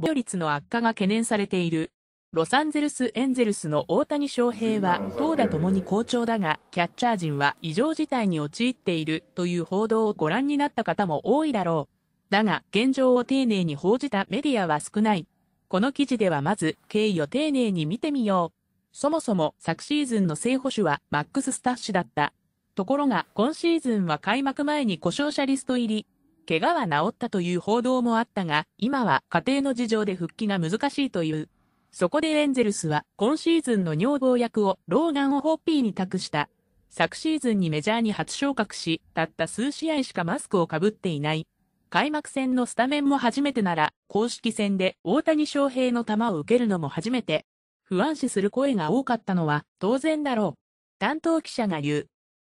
防御率の悪化が懸念されている。ロサンゼルス・エンゼルスの大谷翔平は投打ともに好調だが、キャッチャー陣は異常事態に陥っているという報道をご覧になった方も多いだろう。だが、現状を丁寧に報じたメディアは少ない。この記事ではまず、経緯を丁寧に見てみよう。そもそも、昨シーズンの正捕手はマックス・スタッシュだった。ところが、今シーズンは開幕前に故障者リスト入り、怪我は治ったという報道もあったが、今は家庭の事情で復帰が難しいという。そこでエンゼルスは今シーズンの女房役をローガン・オホッピーに託した。昨シーズンにメジャーに初昇格し、たった数試合しかマスクをかぶっていない。開幕戦のスタメンも初めてなら、公式戦で大谷翔平の球を受けるのも初めて。不安視する声が多かったのは当然だろう。担当記者が言う。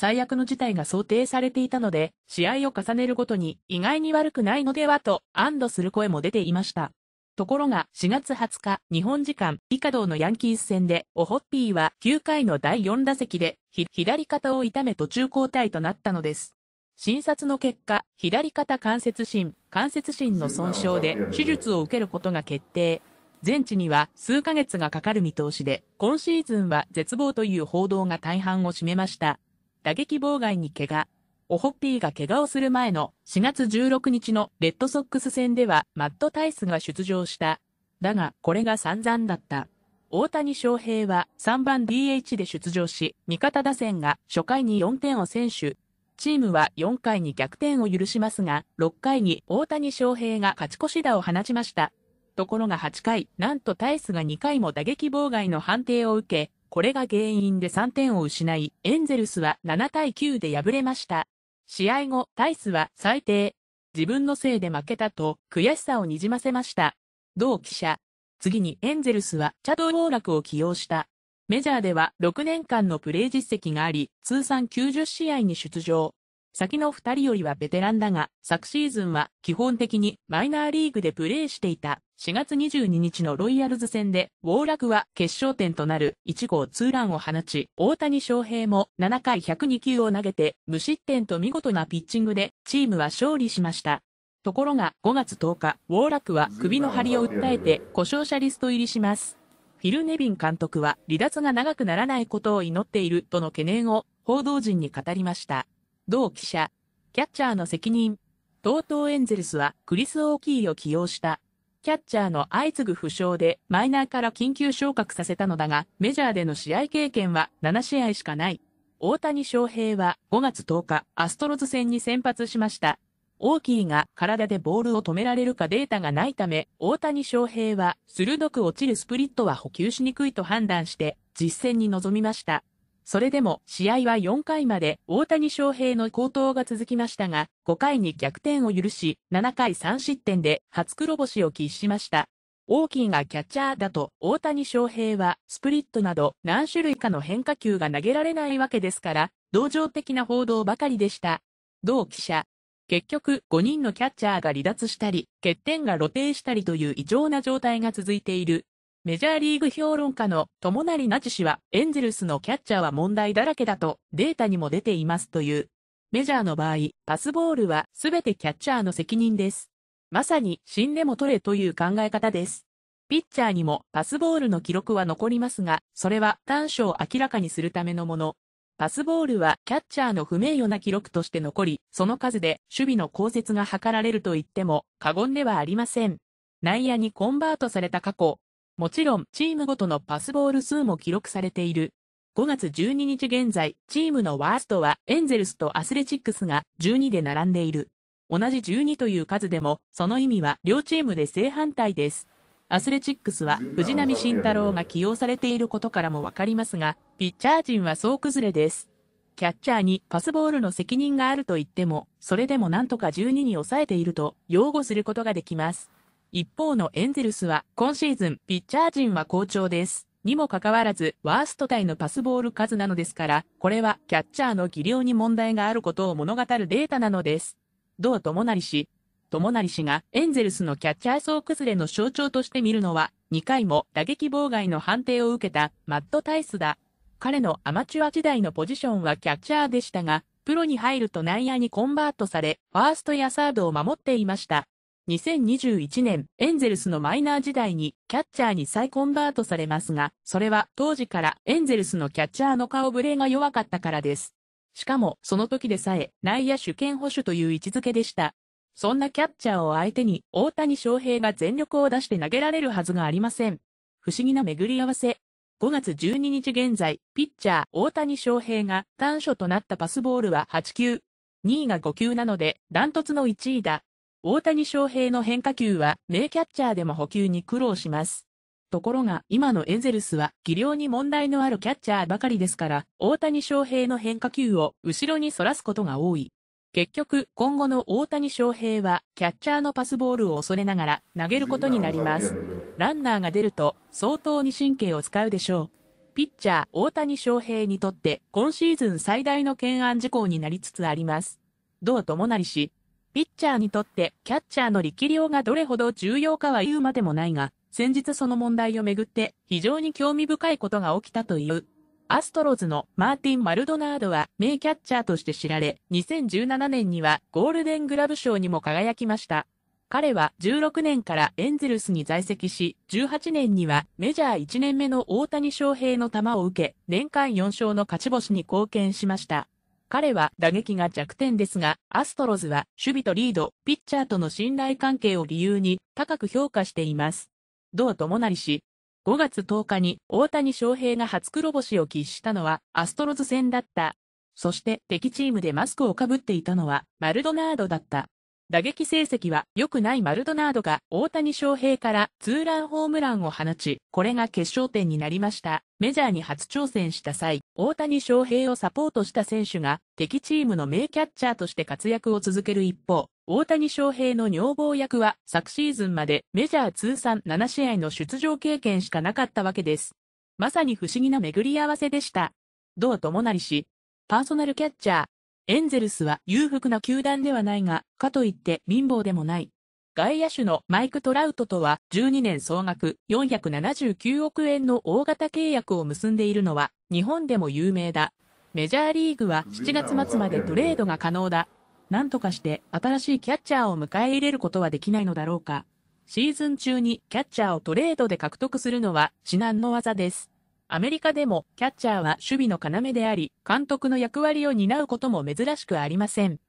最悪の事態が想定されていたので、試合を重ねるごとに意外に悪くないのではと安堵する声も出ていました。ところが4月20日、日本時間、以下道のヤンキース戦で、オホッピーは9回の第4打席で、左肩を痛め途中交代となったのです。診察の結果、左肩関節心、関節心の損傷で手術を受けることが決定。全治には数ヶ月がかかる見通しで、今シーズンは絶望という報道が大半を占めました。打撃妨害に怪我。オホッピーが怪我をする前の4月16日のレッドソックス戦ではマット・タイスが出場した。だが、これが散々だった。大谷翔平は3番 DH で出場し、味方打線が初回に4点を先取。チームは4回に逆転を許しますが、6回に大谷翔平が勝ち越し打を放ちました。ところが8回、なんとタイスが2回も打撃妨害の判定を受け、これが原因で3点を失い、エンゼルスは7対9で敗れました。試合後、タイスは最低。自分のせいで負けたと、悔しさをにじませました。同記者。次にエンゼルスはチャドウォーラクを起用した。メジャーでは6年間のプレー実績があり、通算90試合に出場。先の二人よりはベテランだが、昨シーズンは基本的にマイナーリーグでプレーしていた4月22日のロイヤルズ戦で、ウォーラクは決勝点となる1号ツーランを放ち、大谷翔平も7回102球を投げて、無失点と見事なピッチングで、チームは勝利しました。ところが5月10日、ウォーラクは首の張りを訴えて故障者リスト入りします。フィル・ネビン監督は離脱が長くならないことを祈っているとの懸念を報道陣に語りました。同記者、キャッチャーの責任。TOTO エンゼルスはクリス・オーキーを起用した。キャッチャーの相次ぐ負傷でマイナーから緊急昇格させたのだが、メジャーでの試合経験は7試合しかない。大谷翔平は5月10日、アストロズ戦に先発しました。オーキーが体でボールを止められるかデータがないため、大谷翔平は鋭く落ちるスプリットは補給しにくいと判断して、実戦に臨みました。それでも試合は4回まで大谷翔平の高騰が続きましたが、5回に逆転を許し、7回3失点で初黒星を喫しました。オーキーがキャッチャーだと大谷翔平はスプリットなど何種類かの変化球が投げられないわけですから、同情的な報道ばかりでした。同記者。結局、5人のキャッチャーが離脱したり、欠点が露呈したりという異常な状態が続いているメジャーリーグ評論家の友成なち氏は、エンゼルスのキャッチャーは問題だらけだとデータにも出ていますという。メジャーの場合、パスボールはすべてキャッチャーの責任です。まさに死んでも取れという考え方です。ピッチャーにもパスボールの記録は残りますが、それは短所を明らかにするためのもの。パスボールはキャッチャーの不名誉な記録として残り、その数で守備の降説が図られると言っても過言ではありません。内野にコンバートされた過去、もちろん、チームごとのパスボール数も記録されている。5月12日現在、チームのワーストはエンゼルスとアスレチックスが12で並んでいる。同じ12という数でも、その意味は両チームで正反対です。アスレチックスは藤波慎太郎が起用されていることからもわかりますが、ピッチャー陣は総崩れです。キャッチャーにパスボールの責任があると言っても、それでもなんとか12に抑えていると擁護することができます。一方のエンゼルスは今シーズンピッチャー陣は好調です。にもかかわらず、ワーストタイのパスボール数なのですから、これはキャッチャーの技量に問題があることを物語るデータなのです。同友成氏、友成氏がエンゼルスのキャッチャー層崩れの象徴として見るのは、2回も打撃妨害の判定を受けたマット・タイスだ。彼のアマチュア時代のポジションはキャッチャーでしたが、プロに入ると内野にコンバートされ、ファーストやサードを守っていました。2021年、エンゼルスのマイナー時代にキャッチャーに再コンバートされますが、それは当時からエンゼルスのキャッチャーの顔ぶれが弱かったからです。しかも、その時でさえ、内野主権保守という位置づけでした。そんなキャッチャーを相手に、大谷翔平が全力を出して投げられるはずがありません。不思議な巡り合わせ。5月12日現在、ピッチャー大谷翔平が短所となったパスボールは8球。2位が5球なので、ダントツの1位だ。大谷翔平の変化球は名キャッチャーでも補給に苦労します。ところが今のエンゼルスは技量に問題のあるキャッチャーばかりですから、大谷翔平の変化球を後ろに反らすことが多い。結局、今後の大谷翔平は、キャッチャーのパスボールを恐れながら投げることになります。ランナーが出ると、相当に神経を使うでしょう。ピッチャー、大谷翔平にとって、今シーズン最大の懸案事項になりつつあります。どうともなりし、ピッチャーにとってキャッチャーの力量がどれほど重要かは言うまでもないが、先日その問題をめぐって非常に興味深いことが起きたという。アストロズのマーティン・マルドナードは名キャッチャーとして知られ、2017年にはゴールデングラブ賞にも輝きました。彼は16年からエンゼルスに在籍し、18年にはメジャー1年目の大谷翔平の球を受け、年間4勝の勝ち星に貢献しました。彼は打撃が弱点ですが、アストロズは守備とリード、ピッチャーとの信頼関係を理由に高く評価しています。同友成し、5月10日に大谷翔平が初黒星を喫したのはアストロズ戦だった。そして敵チームでマスクをかぶっていたのはマルドナードだった。打撃成績は良くないマルドナードが大谷翔平からツーランホームランを放ち、これが決勝点になりました。メジャーに初挑戦した際、大谷翔平をサポートした選手が敵チームの名キャッチャーとして活躍を続ける一方、大谷翔平の女房役は昨シーズンまでメジャー通算7試合の出場経験しかなかったわけです。まさに不思議な巡り合わせでした。同友成し、パーソナルキャッチャー、エンゼルスは裕福な球団ではないが、かといって貧乏でもない。外野手のマイク・トラウトとは12年総額479億円の大型契約を結んでいるのは日本でも有名だ。メジャーリーグは7月末までトレードが可能だ。なんとかして新しいキャッチャーを迎え入れることはできないのだろうか。シーズン中にキャッチャーをトレードで獲得するのは至難の技です。アメリカでもキャッチャーは守備の要であり、監督の役割を担うことも珍しくありません。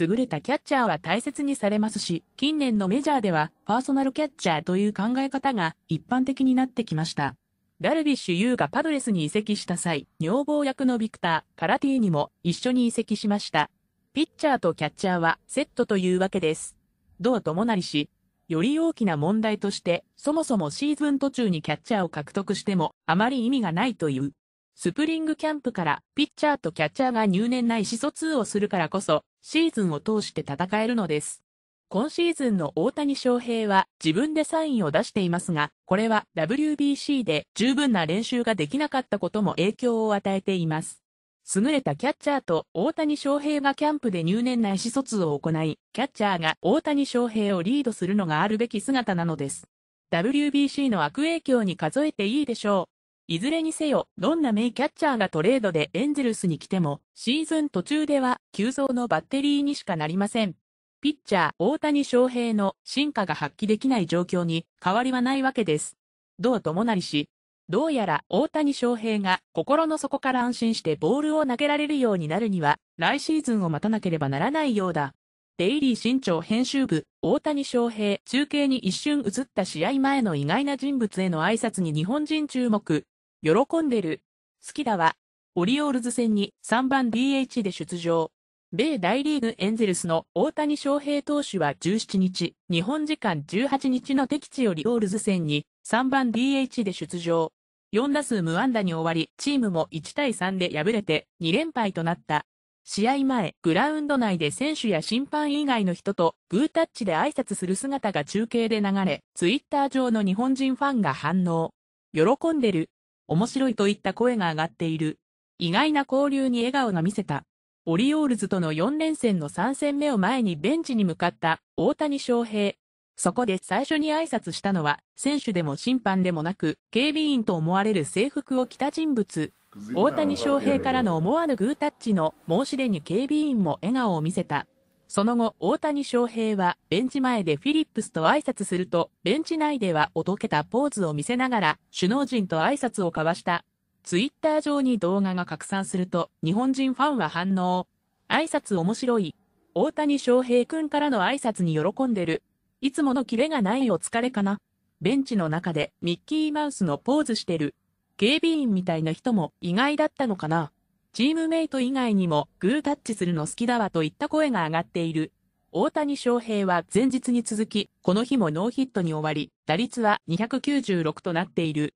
優れたキャッチャーは大切にされますし、近年のメジャーではパーソナルキャッチャーという考え方が一般的になってきました。ダルビッシュ優がパドレスに移籍した際、女房役のビクター、カラティーにも一緒に移籍しました。ピッチャーとキャッチャーはセットというわけです。同友成氏、より大きな問題として、そもそもシーズン途中にキャッチャーを獲得しても、あまり意味がないという。スプリングキャンプから、ピッチャーとキャッチャーが入念な意思疎通をするからこそ、シーズンを通して戦えるのです。今シーズンの大谷翔平は自分でサインを出していますが、これは WBC で十分な練習ができなかったことも影響を与えています。優れたキャッチャーと大谷翔平がキャンプで入念な意思疎通を行い、キャッチャーが大谷翔平をリードするのがあるべき姿なのです。WBC の悪影響に数えていいでしょう。いずれにせよ、どんな名キャッチャーがトレードでエンゼルスに来ても、シーズン途中では、急増のバッテリーにしかなりません。ピッチャー、大谷翔平の進化が発揮できない状況に変わりはないわけです。同友成氏、どうやら大谷翔平が心の底から安心してボールを投げられるようになるには来シーズンを待たなければならないようだ。デイリー新潮編集部、大谷翔平、中継に一瞬映った試合前の意外な人物への挨拶に日本人注目。喜んでる。好きだわ。オリオールズ戦に3番 DH で出場。米大リーグエンゼルスの大谷翔平投手は17日、日本時間18日の敵地オリオールズ戦に3番 DH で出場。4打数無安打に終わり、チームも1対3で敗れて2連敗となった。試合前、グラウンド内で選手や審判以外の人とグータッチで挨拶する姿が中継で流れ、ツイッター上の日本人ファンが反応。喜んでる。面白いといった声が上がっている。意外な交流に笑顔が見せた。オリオールズとの4連戦の3戦目を前にベンチに向かった大谷翔平。そこで最初に挨拶したのは、選手でも審判でもなく、警備員と思われる制服を着た人物。大谷翔平からの思わぬグータッチの申し出に警備員も笑顔を見せた。その後、大谷翔平はベンチ前でフィリップスと挨拶すると、ベンチ内ではおどけたポーズを見せながら、首脳陣と挨拶を交わした。ツイッター上に動画が拡散すると、日本人ファンは反応。挨拶面白い。大谷翔平くんからの挨拶に喜んでる。いつものキレがないお疲れかな。ベンチの中でミッキーマウスのポーズしてる。警備員みたいな人も意外だったのかな。チームメイト以外にもグータッチするの好きだわといった声が上がっている。大谷翔平は前日に続き、この日もノーヒットに終わり、打率は296となっている。